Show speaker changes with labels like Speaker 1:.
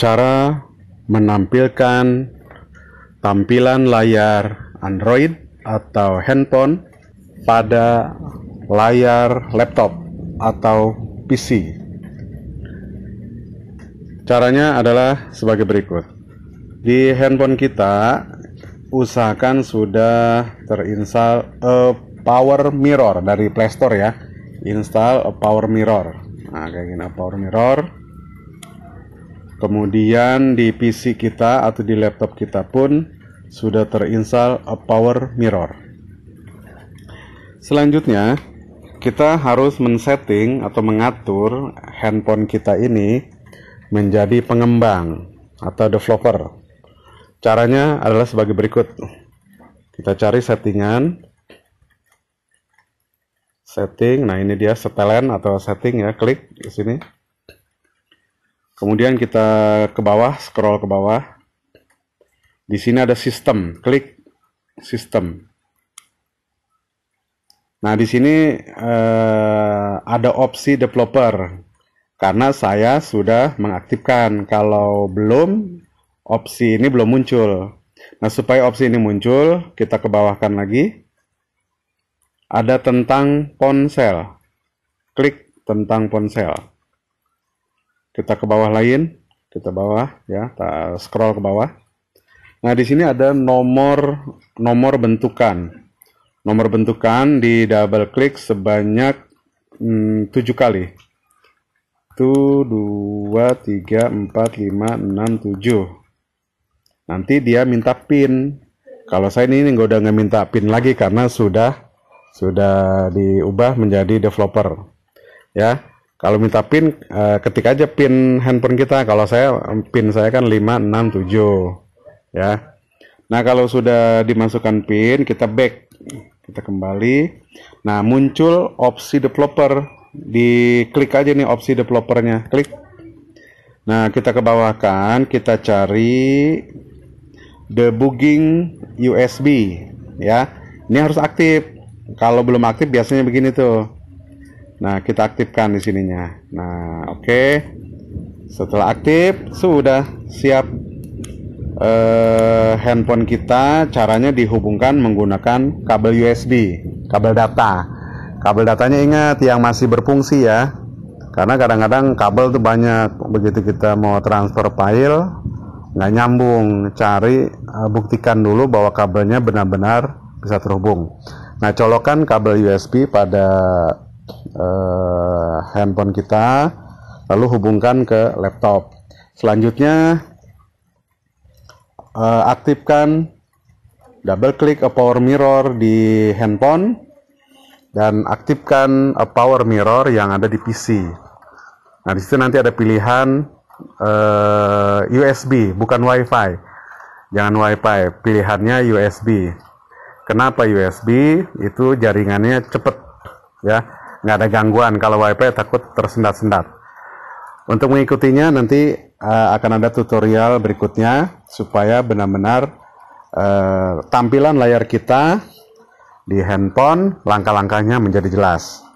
Speaker 1: cara menampilkan tampilan layar Android atau handphone pada layar laptop atau PC. Caranya adalah sebagai berikut. Di handphone kita usahakan sudah terinstall a Power Mirror dari Play Store ya. Install a Power Mirror. Nah, kayak gini Power Mirror Kemudian di PC kita atau di laptop kita pun sudah terinstal a power mirror. Selanjutnya, kita harus men-setting atau mengatur handphone kita ini menjadi pengembang atau developer. Caranya adalah sebagai berikut. Kita cari settingan setting. Nah, ini dia setelan atau setting ya, klik di sini. Kemudian kita ke bawah, scroll ke bawah. Di sini ada sistem, klik sistem. Nah, di sini eh, ada opsi developer. Karena saya sudah mengaktifkan. Kalau belum, opsi ini belum muncul. Nah, supaya opsi ini muncul, kita kebawahkan lagi. Ada tentang ponsel. Klik tentang ponsel. Kita ke bawah lain, kita bawah ya, kita scroll ke bawah. Nah, di sini ada nomor nomor bentukan. Nomor bentukan di double klik sebanyak hmm, 7 kali. 1 2 3 4 5 6 7. Nanti dia minta pin. Kalau saya ini nggak udah nggak minta pin lagi karena sudah sudah diubah menjadi developer. Ya. Kalau minta pin, eh, ketik aja pin handphone kita. Kalau saya pin saya kan 567 ya. Nah, kalau sudah dimasukkan pin, kita back. Kita kembali. Nah, muncul opsi developer. di klik aja nih opsi developernya. Klik. Nah, kita ke bawah kan, kita cari debugging USB ya. Ini harus aktif. Kalau belum aktif biasanya begini tuh Nah, kita aktifkan di sininya. Nah, oke. Okay. Setelah aktif, sudah siap eh, handphone kita. Caranya dihubungkan menggunakan kabel USB, kabel data. Kabel datanya ingat yang masih berfungsi ya. Karena kadang-kadang kabel tuh banyak. Begitu kita mau transfer file, nggak nyambung. Cari eh, buktikan dulu bahwa kabelnya benar-benar bisa terhubung. Nah, colokan kabel USB pada uh, handphone kita lalu hubungkan ke laptop selanjutnya uh, aktifkan double klik a power mirror di handphone dan aktifkan a power mirror yang ada di PC. Nah, disitu nanti ada pilihan uh, eh, USB, bukan WiFi. Jangan WiFi, pilihannya USB. Kenapa USB? Itu jaringannya cepat, ya nggak ada gangguan kalau WiFi takut tersendat-sendat. Untuk mengikutinya nanti uh, akan ada tutorial berikutnya supaya benar-benar uh, tampilan layar kita di handphone langkah-langkahnya menjadi jelas.